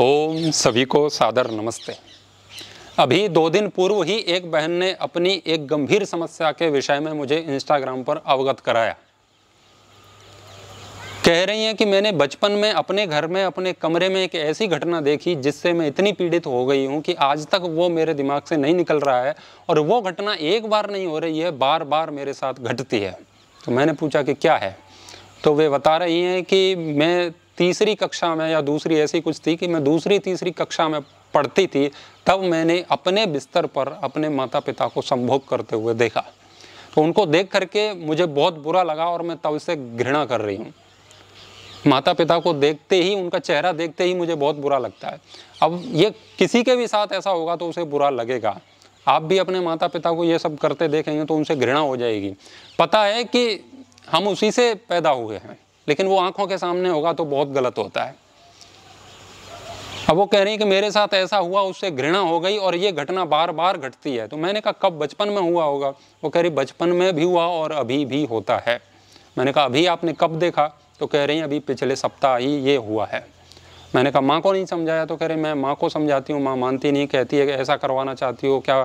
ओम सभी को सादर नमस्ते अभी दो दिन पूर्व ही एक बहन ने अपनी एक गंभीर समस्या के विषय में मुझे इंस्टाग्राम पर अवगत कराया कह रही हैं कि मैंने बचपन में अपने घर में अपने कमरे में एक ऐसी घटना देखी जिससे मैं इतनी पीड़ित हो गई हूँ कि आज तक वो मेरे दिमाग से नहीं निकल रहा है और वो घटना एक बार नहीं हो रही है बार बार मेरे साथ घटती है तो मैंने पूछा कि क्या है तो वे बता रही हैं कि मैं तीसरी कक्षा में या दूसरी ऐसी कुछ थी कि मैं दूसरी तीसरी कक्षा में पढ़ती थी तब मैंने अपने बिस्तर पर अपने माता पिता को संभोग करते हुए देखा तो उनको देख करके मुझे बहुत बुरा लगा और मैं तब से घृणा कर रही हूँ माता पिता को देखते ही उनका चेहरा देखते ही मुझे बहुत बुरा लगता है अब ये किसी के भी साथ ऐसा होगा तो उसे बुरा लगेगा आप भी अपने माता पिता को ये सब करते देखेंगे तो उनसे घृणा हो जाएगी पता है कि हम उसी से पैदा हुए हैं लेकिन वो आंखों के सामने होगा तो बहुत गलत होता है अब वो कह रही कि मेरे साथ ऐसा हुआ उससे घृणा हो गई और ये घटना बार बार घटती है तो मैंने कहा कब बचपन में हुआ होगा वो कह रही बचपन में भी हुआ और अभी भी होता है मैंने कहा अभी आपने कब देखा तो कह रही अभी पिछले सप्ताह ही ये हुआ है मैंने कहा माँ को नहीं समझाया तो कह रही मैं माँ को समझाती हूँ माँ मानती नहीं कहती है कि ऐसा करवाना चाहती हो क्या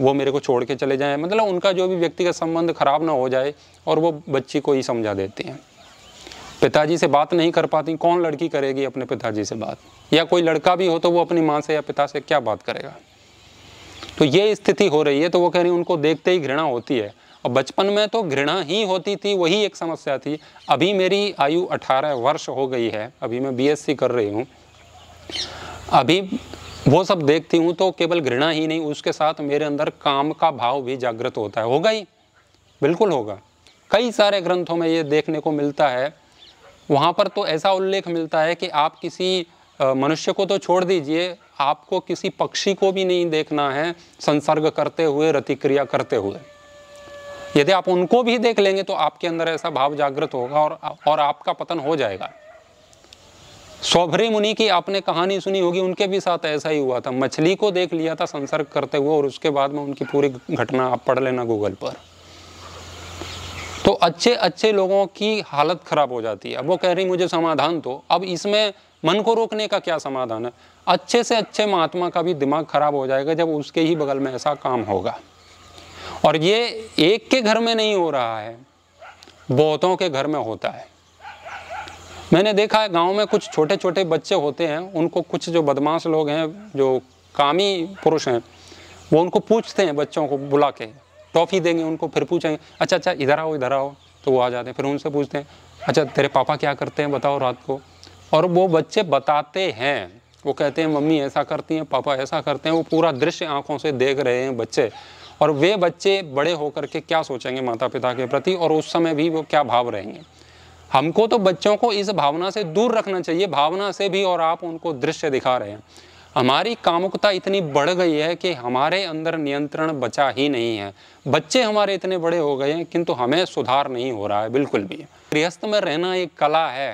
वो मेरे को छोड़ के चले जाएँ मतलब उनका जो भी व्यक्तिगत संबंध खराब ना हो जाए और वो बच्ची को ही समझा देती हैं पिताजी से बात नहीं कर पाती कौन लड़की करेगी अपने पिताजी से बात या कोई लड़का भी हो तो वो अपनी माँ से या पिता से क्या बात करेगा तो ये स्थिति हो रही है तो वो कह रही उनको देखते ही घृणा होती है और बचपन में तो घृणा ही होती थी वही एक समस्या थी अभी मेरी आयु अठारह वर्ष हो गई है अभी मैं बीएससी कर रही हूँ अभी वो सब देखती हूँ तो केवल घृणा ही नहीं उसके साथ मेरे अंदर काम का भाव भी जागृत होता है होगा ही बिल्कुल होगा कई सारे ग्रंथों में ये देखने को मिलता है वहाँ पर तो ऐसा उल्लेख मिलता है कि आप किसी मनुष्य को तो छोड़ दीजिए आपको किसी पक्षी को भी नहीं देखना है संसर्ग करते हुए रतिक्रिया करते हुए यदि आप उनको भी देख लेंगे तो आपके अंदर ऐसा भाव जागृत होगा और और आपका पतन हो जाएगा सौभरी मुनि की आपने कहानी सुनी होगी उनके भी साथ ऐसा ही हुआ था मछली को देख लिया था संसर्ग करते हुए और उसके बाद में उनकी पूरी घटना आप पढ़ लेना गूगल पर तो अच्छे अच्छे लोगों की हालत ख़राब हो जाती है अब वो कह रही मुझे समाधान तो अब इसमें मन को रोकने का क्या समाधान है अच्छे से अच्छे महात्मा का भी दिमाग खराब हो जाएगा जब उसके ही बगल में ऐसा काम होगा और ये एक के घर में नहीं हो रहा है बहुतों के घर में होता है मैंने देखा है गांव में कुछ छोटे छोटे बच्चे होते हैं उनको कुछ जो बदमाश लोग हैं जो कामी पुरुष हैं वो उनको पूछते हैं बच्चों को बुला के टॉफ़ी देंगे उनको फिर पूछेंगे अच्छा अच्छा इधर आओ इधर आओ तो वो आ जाते हैं फिर उनसे पूछते हैं अच्छा तेरे पापा क्या करते हैं बताओ रात को और वो बच्चे बताते हैं वो कहते हैं मम्मी ऐसा करती हैं पापा ऐसा करते हैं वो पूरा दृश्य आंखों से देख रहे हैं बच्चे और वे बच्चे बड़े होकर के क्या सोचेंगे माता पिता के प्रति और उस समय भी वो क्या भाव रहेंगे हमको तो बच्चों को इस भावना से दूर रखना चाहिए भावना से भी और आप उनको दृश्य दिखा रहे हैं हमारी कामुकता इतनी बढ़ गई है कि हमारे अंदर नियंत्रण बचा ही नहीं है बच्चे हमारे इतने बड़े हो गए हैं किंतु हमें सुधार नहीं हो रहा है बिल्कुल भी गृहस्थ में रहना एक कला है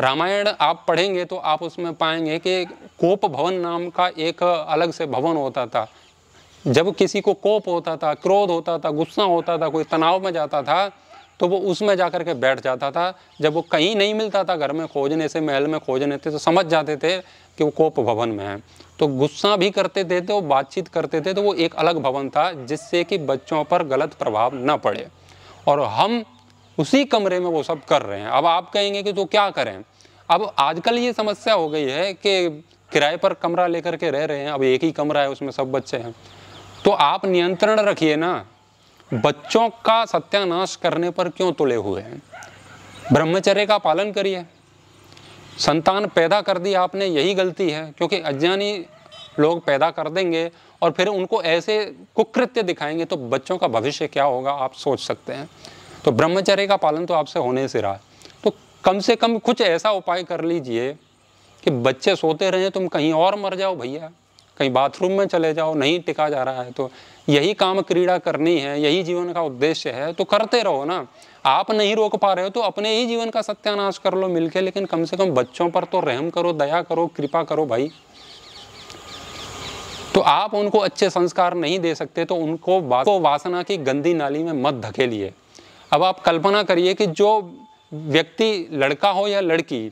रामायण आप पढ़ेंगे तो आप उसमें पाएंगे कि कोप भवन नाम का एक अलग से भवन होता था जब किसी को कोप होता था क्रोध होता था गुस्सा होता था कोई तनाव में जाता था तो वो उसमें जा कर के बैठ जाता था जब वो कहीं नहीं मिलता था घर में खोजने से महल में खोजने थे तो समझ जाते थे कि वो कोप भवन में है तो गुस्सा भी करते थे तो बातचीत करते थे तो वो एक अलग भवन था जिससे कि बच्चों पर गलत प्रभाव न पड़े और हम उसी कमरे में वो सब कर रहे हैं अब आप कहेंगे कि तो क्या करें अब आजकल ये समस्या हो गई है कि किराए पर कमरा लेकर के रह रहे हैं अब एक ही कमरा है उसमें सब बच्चे हैं तो आप नियंत्रण रखिए ना बच्चों का सत्यानाश करने पर क्यों तुले हुए हैं ब्रह्मचर्य का पालन करिए संतान पैदा कर दी आपने यही गलती है क्योंकि अज्ञानी लोग पैदा कर देंगे और फिर उनको ऐसे कुकृत्य दिखाएंगे तो बच्चों का भविष्य क्या होगा आप सोच सकते हैं तो ब्रह्मचर्य का पालन तो आपसे होने से रहा तो कम से कम कुछ ऐसा उपाय कर लीजिए कि बच्चे सोते रहें तुम कहीं और मर जाओ भैया कहीं बाथरूम में चले जाओ नहीं टिका जा रहा है तो यही काम क्रीड़ा करनी है यही जीवन का उद्देश्य है तो करते रहो ना आप नहीं रोक पा रहे हो तो अपने ही जीवन का सत्यानाश कर लो मिलके लेकिन कम से कम बच्चों पर तो रहम करो दया करो कृपा करो भाई तो आप उनको अच्छे संस्कार नहीं दे सकते तो उनको वा, वासना की गंदी नाली में मत धकेलिए अब आप कल्पना करिए कि जो व्यक्ति लड़का हो या लड़की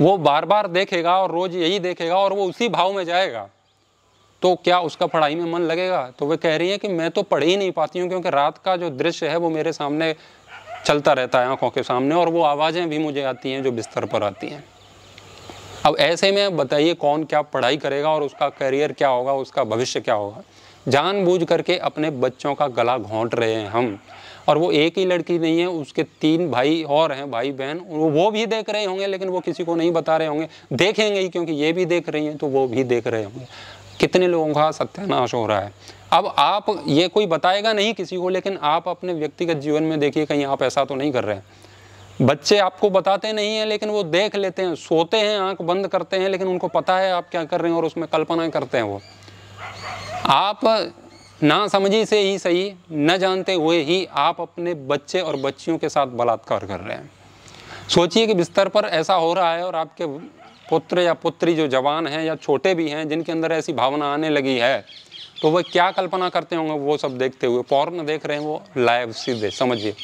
वो बार बार देखेगा और रोज़ यही देखेगा और वो उसी भाव में जाएगा तो क्या उसका पढ़ाई में मन लगेगा तो वे कह रही हैं कि मैं तो पढ़ ही नहीं पाती हूँ क्योंकि रात का जो दृश्य है वो मेरे सामने चलता रहता है आँखों के सामने और वो आवाज़ें भी मुझे आती हैं जो बिस्तर पर आती हैं अब ऐसे में बताइए कौन क्या पढ़ाई करेगा और उसका करियर क्या होगा उसका भविष्य क्या होगा जानबूझ करके अपने बच्चों का गला घोंट रहे हैं हम और वो एक ही लड़की नहीं है उसके तीन भाई और हैं भाई बहन वो भी देख रहे होंगे लेकिन वो किसी को नहीं बता रहे होंगे देखेंगे ही क्योंकि ये भी देख रही हैं तो वो भी देख रहे होंगे कितने लोगों का सत्यानाश हो रहा है अब आप ये कोई बताएगा नहीं किसी को लेकिन आप अपने व्यक्तिगत जीवन में देखिए कहीं आप ऐसा तो नहीं कर रहे हैं बच्चे आपको बताते नहीं हैं लेकिन वो देख लेते हैं सोते हैं आंख बंद करते हैं लेकिन उनको पता है आप क्या कर रहे हैं और उसमें कल्पना करते हैं वो आप ना समझी से ही सही न जानते हुए ही आप अपने बच्चे और बच्चियों के साथ बलात्कार कर रहे हैं सोचिए कि बिस्तर पर ऐसा हो रहा है और आपके पुत्र या पुत्री जो जवान हैं या छोटे भी हैं जिनके अंदर ऐसी भावना आने लगी है तो वह क्या कल्पना करते होंगे वो सब देखते हुए पौर्ण देख रहे हैं वो लाइव सीधे समझिए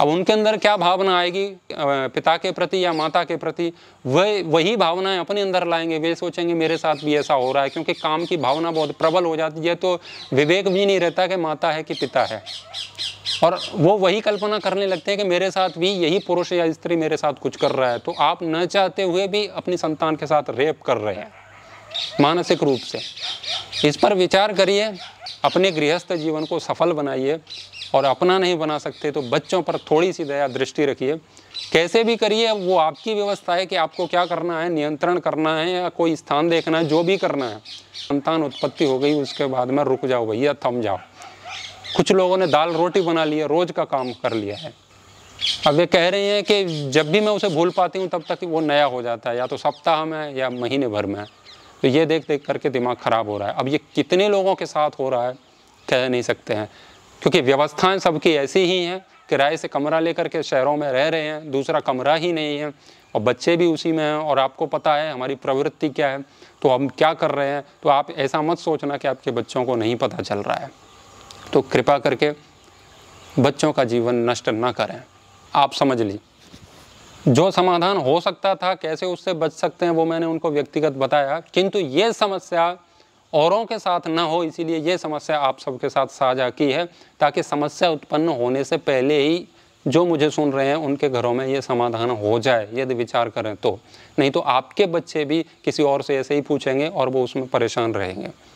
अब उनके अंदर क्या भावना आएगी पिता के प्रति या माता के प्रति वह वही भावनाएं अपने अंदर लाएंगे वे सोचेंगे मेरे साथ भी ऐसा हो रहा है क्योंकि काम की भावना बहुत प्रबल हो जाती है तो विवेक भी नहीं रहता कि माता है कि पिता है और वो वही कल्पना करने लगते हैं कि मेरे साथ भी यही पुरुष या स्त्री मेरे साथ कुछ कर रहा है तो आप न चाहते हुए भी अपनी संतान के साथ रेप कर रहे हैं मानसिक रूप से इस पर विचार करिए अपने गृहस्थ जीवन को सफल बनाइए और अपना नहीं बना सकते तो बच्चों पर थोड़ी सी दया दृष्टि रखिए कैसे भी करिए वो आपकी व्यवस्था है कि आपको क्या करना है नियंत्रण करना है या कोई स्थान देखना है जो भी करना है संतान उत्पत्ति हो गई उसके बाद में रुक जाओ भैया थम जाओ कुछ लोगों ने दाल रोटी बना लिया रोज़ का काम कर लिया है अब ये कह रहे हैं कि जब भी मैं उसे भूल पाती हूँ तब तक वो नया हो जाता है या तो सप्ताह में या महीने भर में तो ये देख देख करके दिमाग ख़राब हो रहा है अब ये कितने लोगों के साथ हो रहा है कह नहीं सकते हैं क्योंकि व्यवस्थाएं सबकी ऐसी ही हैं किराए से कमरा लेकर के शहरों में रह रहे हैं दूसरा कमरा ही नहीं है और बच्चे भी उसी में हैं और आपको पता है हमारी प्रवृत्ति क्या है तो हम क्या कर रहे हैं तो आप ऐसा मत सोचना कि आपके बच्चों को नहीं पता चल रहा है तो कृपा करके बच्चों का जीवन नष्ट ना करें आप समझ लीजिए जो समाधान हो सकता था कैसे उससे बच सकते हैं वो मैंने उनको व्यक्तिगत बताया किंतु ये समस्या औरों के साथ ना हो इसीलिए ये समस्या आप सबके साथ साझा की है ताकि समस्या उत्पन्न होने से पहले ही जो मुझे सुन रहे हैं उनके घरों में ये समाधान हो जाए यदि विचार करें तो नहीं तो आपके बच्चे भी किसी और से ऐसे ही पूछेंगे और वो उसमें परेशान रहेंगे